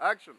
Action.